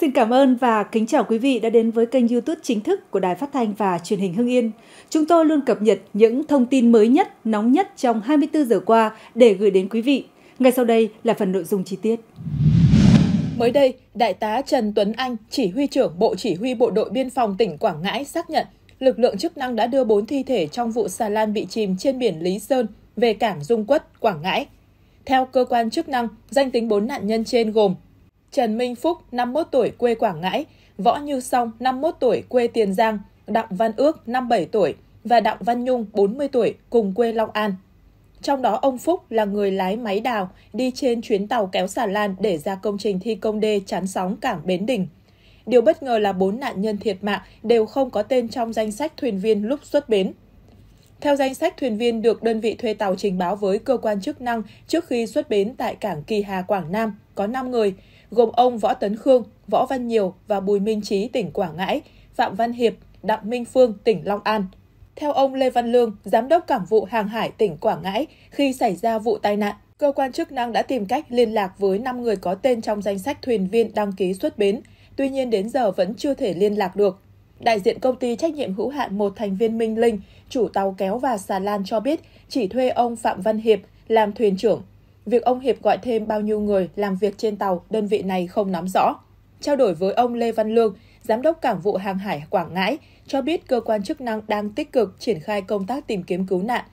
Xin cảm ơn và kính chào quý vị đã đến với kênh YouTube chính thức của Đài Phát thanh và Truyền hình Hưng Yên. Chúng tôi luôn cập nhật những thông tin mới nhất, nóng nhất trong 24 giờ qua để gửi đến quý vị. Ngay sau đây là phần nội dung chi tiết. Mới đây, Đại tá Trần Tuấn Anh, chỉ huy trưởng Bộ Chỉ huy Bộ đội Biên phòng tỉnh Quảng Ngãi xác nhận lực lượng chức năng đã đưa 4 thi thể trong vụ xà lan bị chìm trên biển Lý Sơn về cảng Dung Quất, Quảng Ngãi. Theo cơ quan chức năng, danh tính 4 nạn nhân trên gồm Trần Minh Phúc, 51 tuổi, quê Quảng Ngãi, Võ Như Song, 51 tuổi, quê Tiền Giang, Đặng Văn Ước, 57 tuổi và Đặng Văn Nhung, 40 tuổi, cùng quê Long An. Trong đó ông Phúc là người lái máy đào đi trên chuyến tàu kéo xà lan để ra công trình thi công đê chắn sóng cảng Bến Đình. Điều bất ngờ là bốn nạn nhân thiệt mạng đều không có tên trong danh sách thuyền viên lúc xuất bến. Theo danh sách thuyền viên được đơn vị thuê tàu trình báo với cơ quan chức năng trước khi xuất bến tại cảng Kỳ Hà, Quảng Nam, có 5 người, gồm ông Võ Tấn Khương, Võ Văn Nhiều và Bùi Minh Trí tỉnh Quảng Ngãi, Phạm Văn Hiệp, Đặng Minh Phương tỉnh Long An. Theo ông Lê Văn Lương, giám đốc cảng vụ hàng hải tỉnh Quảng Ngãi, khi xảy ra vụ tai nạn, cơ quan chức năng đã tìm cách liên lạc với 5 người có tên trong danh sách thuyền viên đăng ký xuất bến, tuy nhiên đến giờ vẫn chưa thể liên lạc được. Đại diện công ty trách nhiệm hữu hạn một thành viên Minh Linh, chủ tàu kéo và xà lan cho biết chỉ thuê ông Phạm Văn Hiệp làm thuyền trưởng Việc ông Hiệp gọi thêm bao nhiêu người làm việc trên tàu, đơn vị này không nắm rõ. Trao đổi với ông Lê Văn Lương, Giám đốc Cảng vụ Hàng hải Quảng Ngãi, cho biết cơ quan chức năng đang tích cực triển khai công tác tìm kiếm cứu nạn.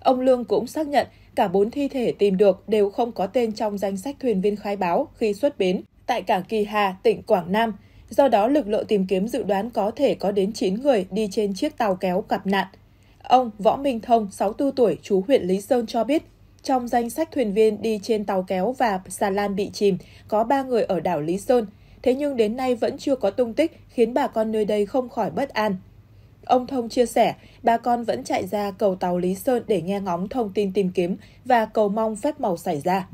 Ông Lương cũng xác nhận cả 4 thi thể tìm được đều không có tên trong danh sách thuyền viên khai báo khi xuất bến tại cảng Kỳ Hà, tỉnh Quảng Nam. Do đó, lực lượng tìm kiếm dự đoán có thể có đến 9 người đi trên chiếc tàu kéo gặp nạn. Ông Võ Minh Thông, 64 tuổi, chú huyện Lý Sơn cho biết, trong danh sách thuyền viên đi trên tàu kéo và xà lan bị chìm, có 3 người ở đảo Lý Sơn. Thế nhưng đến nay vẫn chưa có tung tích, khiến bà con nơi đây không khỏi bất an. Ông Thông chia sẻ, bà con vẫn chạy ra cầu tàu Lý Sơn để nghe ngóng thông tin tìm kiếm và cầu mong phép màu xảy ra.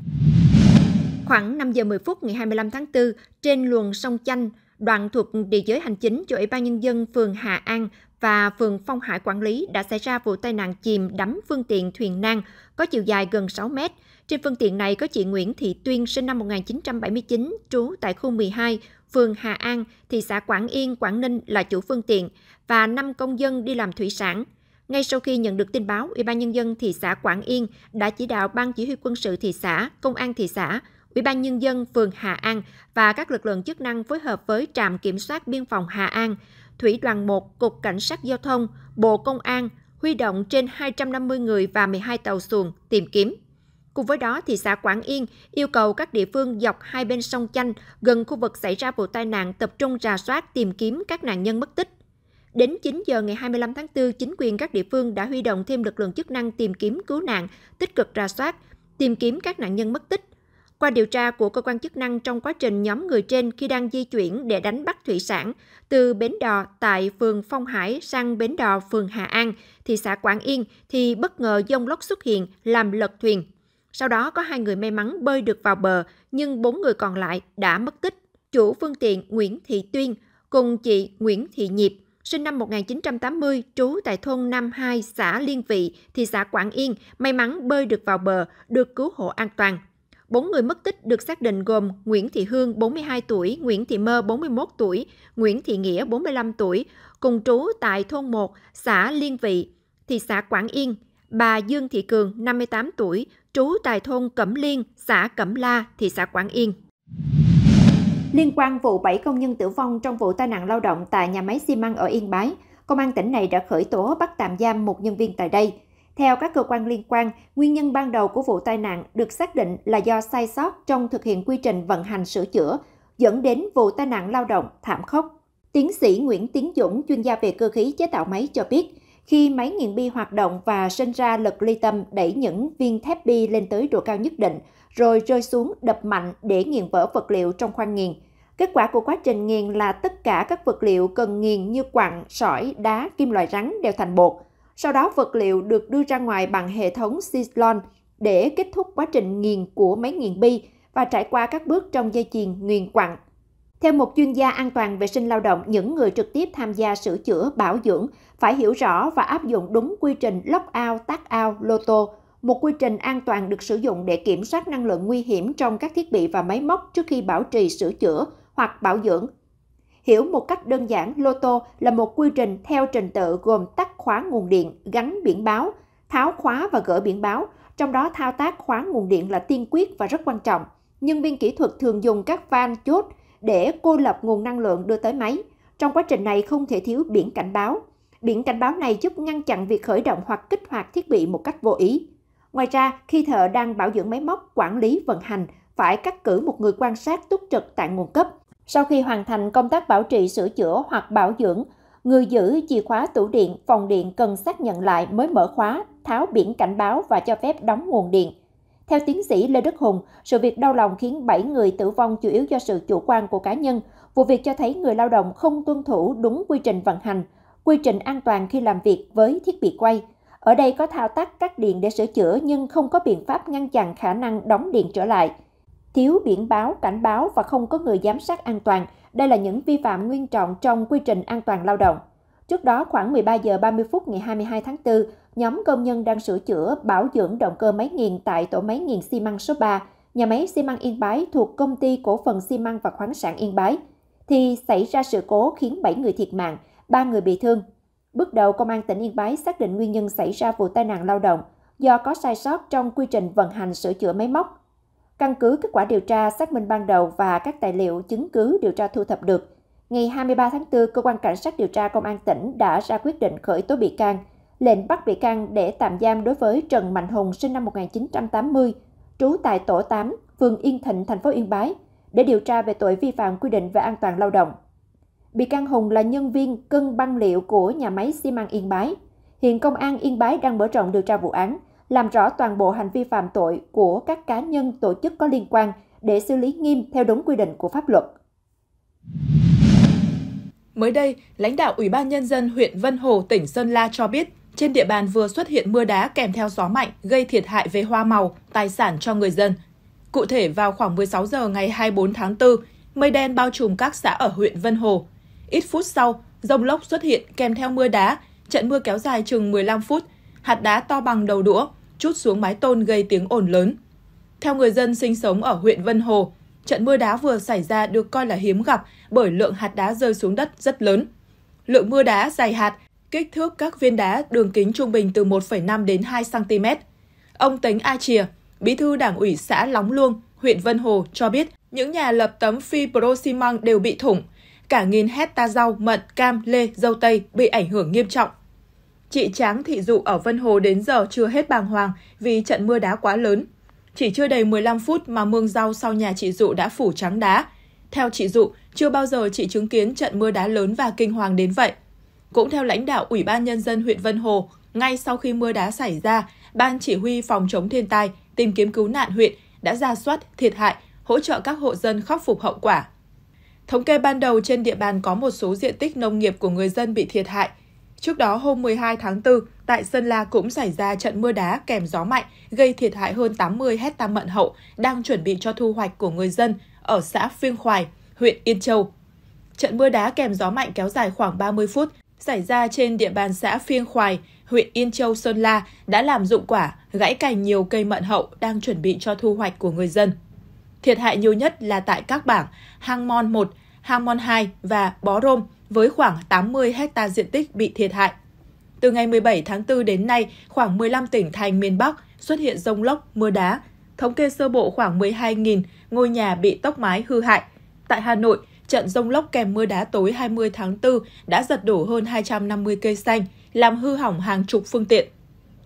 Khoảng 5 giờ 10 phút ngày 25 tháng 4, trên luồng sông Chanh, đoạn thuộc địa giới hành chính cho Ủy ban Nhân dân phường Hà An và phường Phong Hải quản lý đã xảy ra vụ tai nạn chìm đắm phương tiện thuyền nan có chiều dài gần 6 mét. Trên phương tiện này có chị Nguyễn Thị Tuyên sinh năm 1979, trú tại khu 12, phường Hà An, thị xã Quảng Yên, Quảng Ninh là chủ phương tiện và 5 công dân đi làm thủy sản. Ngay sau khi nhận được tin báo, Ủy ban nhân dân thị xã Quảng Yên đã chỉ đạo ban chỉ huy quân sự thị xã, công an thị xã, Ủy ban nhân dân phường Hà An và các lực lượng chức năng phối hợp với trạm kiểm soát biên phòng Hà An Thủy đoàn 1, Cục Cảnh sát Giao thông, Bộ Công an huy động trên 250 người và 12 tàu xuồng tìm kiếm. Cùng với đó, thị xã Quảng Yên yêu cầu các địa phương dọc hai bên sông Chanh gần khu vực xảy ra vụ tai nạn tập trung rà soát tìm kiếm các nạn nhân mất tích. Đến 9 giờ ngày 25 tháng 4, chính quyền các địa phương đã huy động thêm lực lượng chức năng tìm kiếm cứu nạn, tích cực rà soát, tìm kiếm các nạn nhân mất tích qua điều tra của cơ quan chức năng trong quá trình nhóm người trên khi đang di chuyển để đánh bắt thủy sản từ bến đò tại phường Phong Hải sang bến đò phường Hà An, thị xã Quảng Yên thì bất ngờ dông lốc xuất hiện làm lật thuyền. Sau đó có hai người may mắn bơi được vào bờ nhưng bốn người còn lại đã mất tích. Chủ phương tiện Nguyễn Thị Tuyên cùng chị Nguyễn Thị Nhịp, sinh năm 1980, trú tại thôn Nam 2, xã Liên Vị, thị xã Quảng Yên, may mắn bơi được vào bờ, được cứu hộ an toàn bốn người mất tích được xác định gồm Nguyễn Thị Hương 42 tuổi, Nguyễn Thị Mơ 41 tuổi, Nguyễn Thị Nghĩa 45 tuổi, cùng trú tại thôn 1, xã Liên Vị, thị xã Quảng Yên. Bà Dương Thị Cường 58 tuổi, trú tại thôn Cẩm Liên, xã Cẩm La, thị xã Quảng Yên. Liên quan vụ 7 công nhân tử vong trong vụ tai nạn lao động tại nhà máy xi măng ở Yên Bái, công an tỉnh này đã khởi tố bắt tạm giam một nhân viên tại đây. Theo các cơ quan liên quan, nguyên nhân ban đầu của vụ tai nạn được xác định là do sai sót trong thực hiện quy trình vận hành sửa chữa, dẫn đến vụ tai nạn lao động thảm khốc. Tiến sĩ Nguyễn Tiến Dũng, chuyên gia về cơ khí chế tạo máy cho biết, khi máy nghiền bi hoạt động và sinh ra lực ly tâm đẩy những viên thép bi lên tới độ cao nhất định, rồi rơi xuống đập mạnh để nghiền vỡ vật liệu trong khoang nghiền. Kết quả của quá trình nghiền là tất cả các vật liệu cần nghiền như quặng, sỏi, đá, kim loại rắn đều thành bột – sau đó vật liệu được đưa ra ngoài bằng hệ thống Cyclone để kết thúc quá trình nghiền của máy nghiền bi và trải qua các bước trong dây chuyền nghiền quặng. Theo một chuyên gia an toàn vệ sinh lao động, những người trực tiếp tham gia sửa chữa, bảo dưỡng phải hiểu rõ và áp dụng đúng quy trình lock out, tắt out, lô tô, một quy trình an toàn được sử dụng để kiểm soát năng lượng nguy hiểm trong các thiết bị và máy móc trước khi bảo trì sửa chữa hoặc bảo dưỡng. Hiểu một cách đơn giản, lô tô là một quy trình theo trình tự gồm tắt khóa nguồn điện, gắn biển báo, tháo khóa và gỡ biển báo, trong đó thao tác khóa nguồn điện là tiên quyết và rất quan trọng. Nhân viên kỹ thuật thường dùng các van chốt để cô lập nguồn năng lượng đưa tới máy. Trong quá trình này không thể thiếu biển cảnh báo. Biển cảnh báo này giúp ngăn chặn việc khởi động hoặc kích hoạt thiết bị một cách vô ý. Ngoài ra, khi thợ đang bảo dưỡng máy móc, quản lý vận hành, phải cắt cử một người quan sát túc trực tại nguồn cấp. Sau khi hoàn thành công tác bảo trì sửa chữa hoặc bảo dưỡng, Người giữ chìa khóa tủ điện, phòng điện cần xác nhận lại mới mở khóa, tháo biển cảnh báo và cho phép đóng nguồn điện. Theo tiến sĩ Lê Đức Hùng, sự việc đau lòng khiến 7 người tử vong chủ yếu do sự chủ quan của cá nhân. Vụ việc cho thấy người lao động không tuân thủ đúng quy trình vận hành, quy trình an toàn khi làm việc với thiết bị quay. Ở đây có thao tác cắt điện để sửa chữa nhưng không có biện pháp ngăn chặn khả năng đóng điện trở lại thiếu biển báo, cảnh báo và không có người giám sát an toàn. Đây là những vi phạm nguyên trọng trong quy trình an toàn lao động. Trước đó khoảng 13 giờ 30 phút ngày 22 tháng 4, nhóm công nhân đang sửa chữa bảo dưỡng động cơ máy nghiền tại tổ máy nghiền xi măng số 3, nhà máy xi măng Yên Bái thuộc công ty cổ phần xi măng và khoáng sản Yên Bái, thì xảy ra sự cố khiến 7 người thiệt mạng, 3 người bị thương. Bước đầu, Công an tỉnh Yên Bái xác định nguyên nhân xảy ra vụ tai nạn lao động do có sai sót trong quy trình vận hành sửa chữa máy móc, Căn cứ kết quả điều tra xác minh ban đầu và các tài liệu chứng cứ điều tra thu thập được, ngày 23 tháng 4, cơ quan cảnh sát điều tra công an tỉnh đã ra quyết định khởi tố bị can, lệnh bắt bị can để tạm giam đối với Trần Mạnh Hùng sinh năm 1980, trú tại tổ 8, phường Yên Thịnh, thành phố Yên Bái để điều tra về tội vi phạm quy định về an toàn lao động. Bị can Hùng là nhân viên cân băng liệu của nhà máy xi măng Yên Bái. Hiện công an Yên Bái đang mở rộng điều tra vụ án, làm rõ toàn bộ hành vi phạm tội của các cá nhân tổ chức có liên quan để xử lý nghiêm theo đúng quy định của pháp luật. Mới đây, lãnh đạo Ủy ban Nhân dân huyện Vân Hồ, tỉnh Sơn La cho biết, trên địa bàn vừa xuất hiện mưa đá kèm theo gió mạnh gây thiệt hại về hoa màu, tài sản cho người dân. Cụ thể, vào khoảng 16 giờ ngày 24 tháng 4, mây đen bao trùm các xã ở huyện Vân Hồ. Ít phút sau, rông lốc xuất hiện kèm theo mưa đá, trận mưa kéo dài chừng 15 phút, hạt đá to bằng đầu đũa, chút xuống mái tôn gây tiếng ồn lớn. Theo người dân sinh sống ở huyện Vân Hồ, trận mưa đá vừa xảy ra được coi là hiếm gặp bởi lượng hạt đá rơi xuống đất rất lớn. Lượng mưa đá dày hạt, kích thước các viên đá đường kính trung bình từ 1,5 đến 2 cm. Ông Tính A Chìa, bí thư đảng ủy xã Lóng Luông, huyện Vân Hồ cho biết những nhà lập tấm phi xi măng đều bị thủng. Cả nghìn hecta rau, mận, cam, lê, dâu tây bị ảnh hưởng nghiêm trọng. Chị Tráng Thị Dụ ở Vân Hồ đến giờ chưa hết bàng hoàng vì trận mưa đá quá lớn. Chỉ chưa đầy 15 phút mà mương rau sau nhà chị Dụ đã phủ trắng đá. Theo chị Dụ, chưa bao giờ chị chứng kiến trận mưa đá lớn và kinh hoàng đến vậy. Cũng theo lãnh đạo Ủy ban Nhân dân huyện Vân Hồ, ngay sau khi mưa đá xảy ra, Ban Chỉ huy Phòng chống thiên tai, tìm kiếm cứu nạn huyện đã ra soát thiệt hại, hỗ trợ các hộ dân khắc phục hậu quả. Thống kê ban đầu trên địa bàn có một số diện tích nông nghiệp của người dân bị thiệt hại, Trước đó hôm 12 tháng 4, tại Sơn La cũng xảy ra trận mưa đá kèm gió mạnh, gây thiệt hại hơn 80 hecta mận hậu đang chuẩn bị cho thu hoạch của người dân ở xã Phiêng Khoài, huyện Yên Châu. Trận mưa đá kèm gió mạnh kéo dài khoảng 30 phút, xảy ra trên địa bàn xã Phiêng Khoài, huyện Yên Châu, Sơn La đã làm dụng quả, gãy cành nhiều cây mận hậu đang chuẩn bị cho thu hoạch của người dân. Thiệt hại nhiều nhất là tại các bảng Hang Mon 1, Hang Mon 2 và Bó Rôm, với khoảng 80 hecta diện tích bị thiệt hại. Từ ngày 17 tháng 4 đến nay, khoảng 15 tỉnh thành miền Bắc xuất hiện rông lốc, mưa đá. Thống kê sơ bộ khoảng 12.000 ngôi nhà bị tốc mái hư hại. Tại Hà Nội, trận rông lốc kèm mưa đá tối 20 tháng 4 đã giật đổ hơn 250 cây xanh, làm hư hỏng hàng chục phương tiện.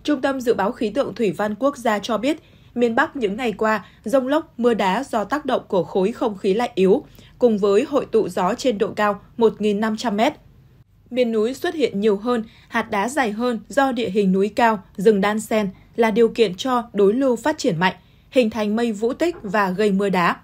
Trung tâm Dự báo Khí tượng Thủy văn Quốc gia cho biết, miền Bắc những ngày qua, rông lốc, mưa đá do tác động của khối không khí lạnh yếu cùng với hội tụ gió trên độ cao 1.500 m Miền núi xuất hiện nhiều hơn, hạt đá dày hơn do địa hình núi cao, rừng đan sen là điều kiện cho đối lưu phát triển mạnh, hình thành mây vũ tích và gây mưa đá.